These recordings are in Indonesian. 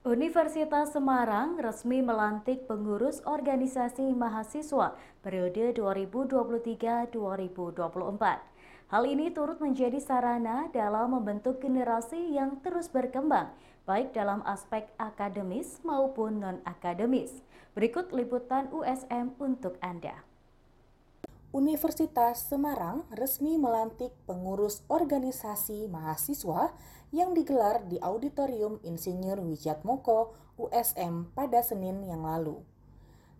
Universitas Semarang resmi melantik pengurus organisasi mahasiswa periode 2023-2024. Hal ini turut menjadi sarana dalam membentuk generasi yang terus berkembang, baik dalam aspek akademis maupun non-akademis. Berikut liputan USM untuk Anda. Universitas Semarang resmi melantik pengurus organisasi mahasiswa yang digelar di Auditorium Insinyur Wijatmoko USM pada Senin yang lalu.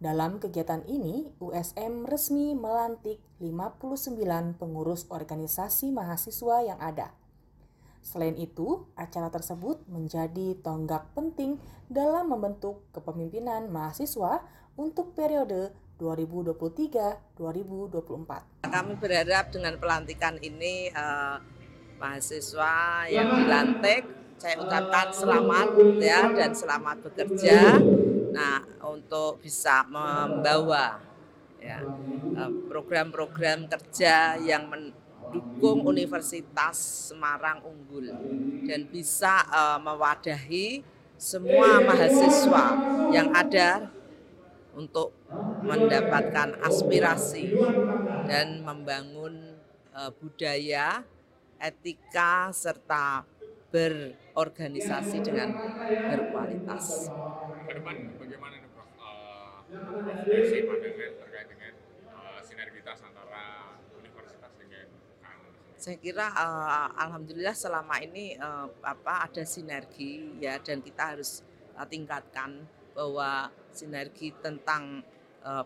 Dalam kegiatan ini, USM resmi melantik 59 pengurus organisasi mahasiswa yang ada. Selain itu, acara tersebut menjadi tonggak penting dalam membentuk kepemimpinan mahasiswa untuk periode 2023-2024. Kami berharap dengan pelantikan ini eh, mahasiswa yang dilantik saya ucapkan selamat ya dan selamat bekerja. Nah, untuk bisa membawa ya eh, program-program kerja yang mendukung Universitas Semarang unggul dan bisa uh, mewadahi semua mahasiswa yang ada untuk mendapatkan aspirasi dan membangun e, budaya, etika, serta berorganisasi dengan berkualitas. bagaimana e, terkait dengan e, sinergitas antara universitas dengan saya kira uh, alhamdulillah selama ini uh, apa ada sinergi ya dan kita harus tingkatkan bahwa sinergi tentang uh,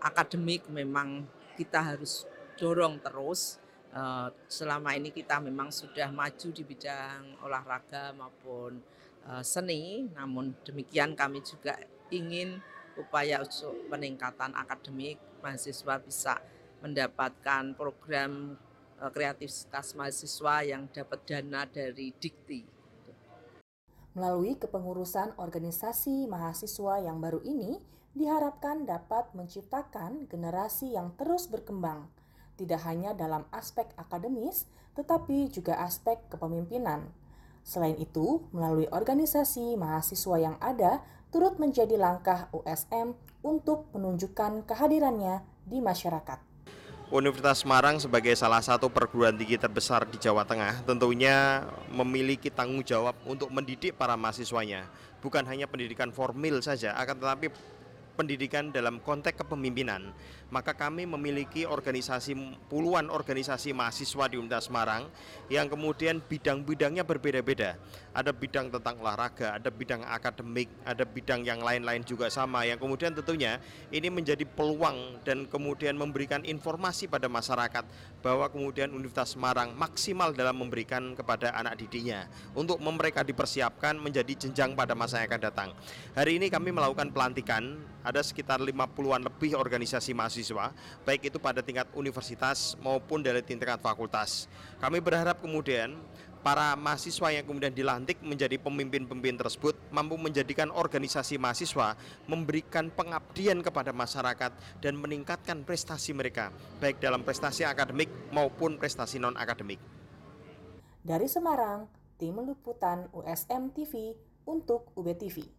akademik memang kita harus dorong terus. Uh, selama ini kita memang sudah maju di bidang olahraga maupun uh, seni, namun demikian kami juga ingin upaya untuk peningkatan akademik mahasiswa bisa mendapatkan program kreativitas mahasiswa yang dapat dana dari Dikti. Melalui kepengurusan organisasi mahasiswa yang baru ini, diharapkan dapat menciptakan generasi yang terus berkembang, tidak hanya dalam aspek akademis, tetapi juga aspek kepemimpinan. Selain itu, melalui organisasi mahasiswa yang ada, turut menjadi langkah USM untuk menunjukkan kehadirannya di masyarakat. Universitas Semarang sebagai salah satu perguruan tinggi terbesar di Jawa Tengah tentunya memiliki tanggung jawab untuk mendidik para mahasiswanya. Bukan hanya pendidikan formil saja, akan tetapi pendidikan dalam konteks kepemimpinan. Maka kami memiliki organisasi puluhan organisasi mahasiswa di Universitas Semarang yang kemudian bidang-bidangnya berbeda-beda. Ada bidang tentang olahraga, ada bidang akademik, ada bidang yang lain-lain juga sama yang kemudian tentunya ini menjadi peluang dan kemudian memberikan informasi pada masyarakat bahwa kemudian Universitas Semarang maksimal dalam memberikan kepada anak didiknya untuk mereka dipersiapkan menjadi jenjang pada masa yang akan datang. Hari ini kami melakukan pelantikan ada sekitar 50-an lebih organisasi mahasiswa, baik itu pada tingkat universitas maupun dari tingkat fakultas. Kami berharap kemudian para mahasiswa yang kemudian dilantik menjadi pemimpin-pemimpin tersebut mampu menjadikan organisasi mahasiswa memberikan pengabdian kepada masyarakat dan meningkatkan prestasi mereka, baik dalam prestasi akademik maupun prestasi non-akademik. Dari Semarang, tim liputan USM TV untuk UBTV.